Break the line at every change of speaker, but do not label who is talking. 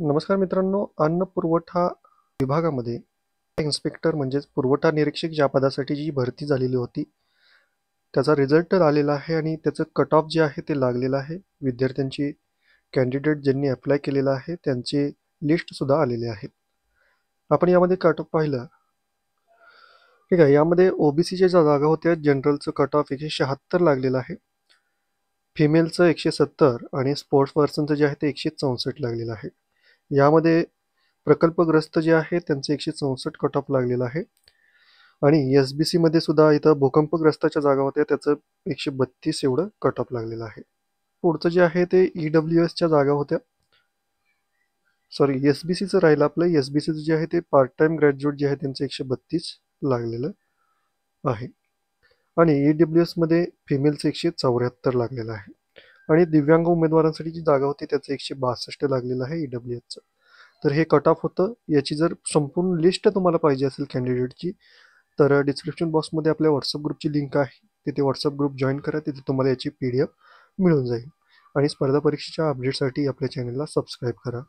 नमस्कार मित्रांनो अन्न पुरवठा विभागामध्ये इन्स्पेक्टर म्हणजेच पुरवठा निरीक्षक ज्या पदासाठी जी भरती झालेली होती त्याचा रिझल्ट आलेला आहे आणि त्याचं कट ऑफ जे आहे ते लागलेलं आहे विद्यार्थ्यांची कॅन्डिडेट ज्यांनी अप्लाय केलेला आहे त्यांची लिस्टसुद्धा आलेली आहे आपण यामध्ये कट ऑफ पाहिलं ठीक आहे यामध्ये ओबीसीच्या ज्या जागा होत्या जनरलचं कट ऑफ एकशे शहात्तर लागलेलं आहे फिमेलचं एकशे सत्तर आणि स्पोर्ट्स पर्सनचं जे आहे ते एकशे चौसष्ट लागलेलं आहे यामध्ये प्रकल्पग्रस्त जे आहे त्यांचं एकशे चौसष्ट कट ऑफ लागलेला आहे आणि एस बी सीमध्ये सुद्धा इथं भूकंपग्रस्ताच्या जागा होत्या त्याचं एकशे बत्तीस एवढं कट ऑफ लागलेलं आहे पुढचं जे आहे ते ई e डब्ल्यू एसच्या जागा होत्या सॉरी एस बी सीचं राहिलं आपलं एस बी सीचं जे आहे ते पार्ट टाइम ग्रॅज्युएट जे आहे त्यांचं एकशे बत्तीस लागलेलं आहे आणि ई e डब्ल्यू एसमध्ये फिमेलचं एकशे चौऱ्याहत्तर लागलेलं आहे आणि दिव्यांग उमेदवारांसाठी जी जागा होती त्याचं एकशे बासष्ट लागलेलं आहे ईडब्ल्यू e एचचं तर हे कट ऑफ होतं याची जर संपूर्ण लिस्ट तुम्हाला पाहिजे असेल कॅन्डिडेटची तर डिस्क्रिप्शन बॉक्समध्ये आपल्या व्हॉट्सअप ग्रुपची लिंक आहे तिथे व्हॉट्सअप ग्रुप जॉईन करा तिथे तुम्हाला याची पी डी एफ मिळून जाईल आणि स्पर्धा परीक्षेच्या अपडेटसाठी आपल्या चॅनलला सबस्क्राईब करा